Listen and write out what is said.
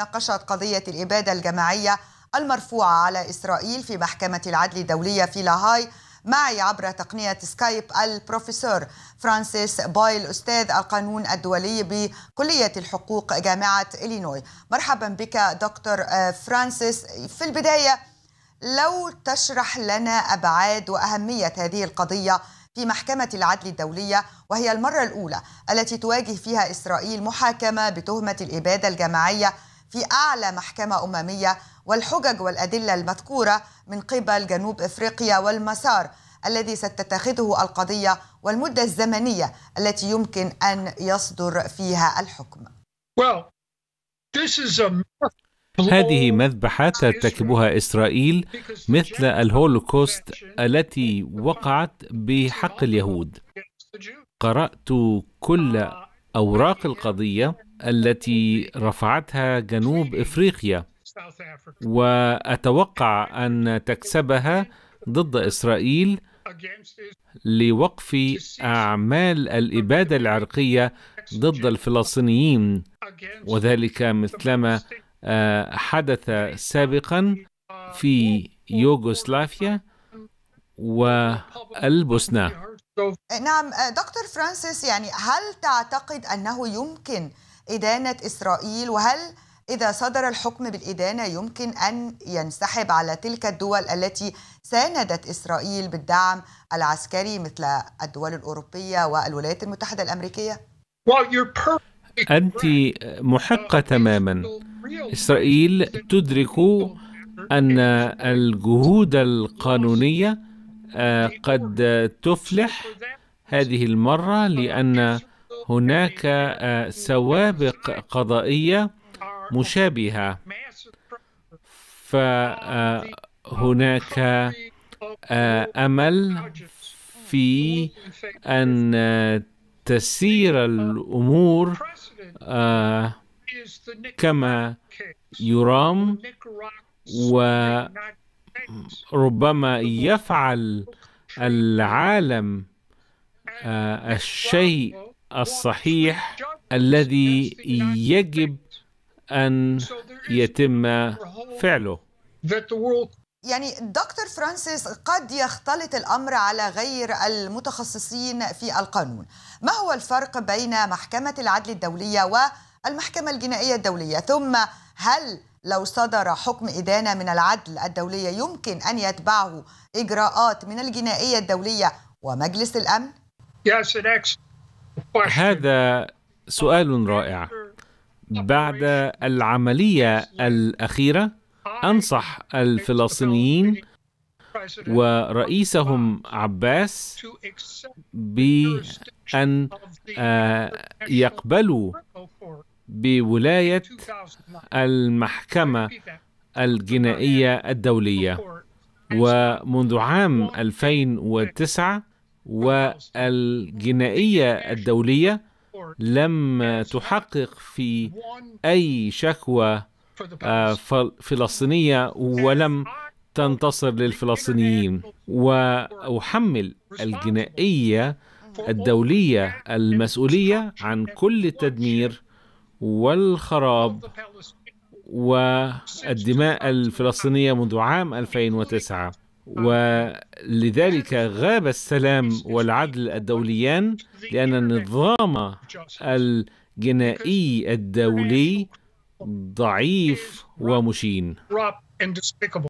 ناقشت قضية الإبادة الجماعية المرفوعة على إسرائيل في محكمة العدل الدولية في لاهاي معي عبر تقنية سكايب البروفيسور فرانسيس بايل أستاذ القانون الدولي بكلية الحقوق جامعة إلينوي مرحبا بك دكتور آه، فرانسيس في البداية لو تشرح لنا أبعاد وأهمية هذه القضية في محكمة العدل الدولية وهي المرة الأولى التي تواجه فيها إسرائيل محاكمة بتهمة الإبادة الجماعية في أعلى محكمة أممية والحجج والأدلة المذكورة من قبل جنوب إفريقيا والمسار الذي ستتخذه القضية والمدة الزمنية التي يمكن أن يصدر فيها الحكم هذه مذبحة ترتكبها إسرائيل مثل الهولوكوست التي وقعت بحق اليهود قرأت كل أوراق القضية التي رفعتها جنوب افريقيا واتوقع ان تكسبها ضد اسرائيل لوقف اعمال الاباده العرقيه ضد الفلسطينيين وذلك مثلما آه، حدث سابقا في يوغوسلافيا والبوسنه نعم آه، دكتور فرانسيس يعني هل تعتقد انه يمكن إدانة إسرائيل وهل إذا صدر الحكم بالإدانة يمكن أن ينسحب على تلك الدول التي ساندت إسرائيل بالدعم العسكري مثل الدول الأوروبية والولايات المتحدة الأمريكية؟ أنت محقة تماما إسرائيل تدرك أن الجهود القانونية آه، قد تفلح هذه المرة لأن هناك آه، سوابق قضائية مشابهة فهناك آه، آه، أمل في أن تسير الأمور كما يرام وربما يفعل العالم الشيء الصحيح الذي يجب أن يتم فعله يعني دكتور فرانسيس قد يختلط الامر على غير المتخصصين في القانون ما هو الفرق بين محكمه العدل الدوليه والمحكمه الجنائيه الدوليه ثم هل لو صدر حكم ادانه من العدل الدوليه يمكن ان يتبعه اجراءات من الجنائيه الدوليه ومجلس الامن yes, it هذا سؤال رائع بعد العملية الأخيرة أنصح الفلسطينيين ورئيسهم عباس بأن آه، يقبلوا بولاية المحكمة الجنائية الدولية ومنذ عام 2009 والجنائية الدولية لم تحقق في أي شكوى آه، فلسطينية ولم تنتصر للفلسطينيين وأحمل الجنائية الدولية المسؤولية عن كل التدمير والخراب والدماء الفلسطينية منذ عام 2009 آه. ولذلك غاب السلام والعدل الدوليان لأن النظام الجنائي الدولي ضعيف ومشين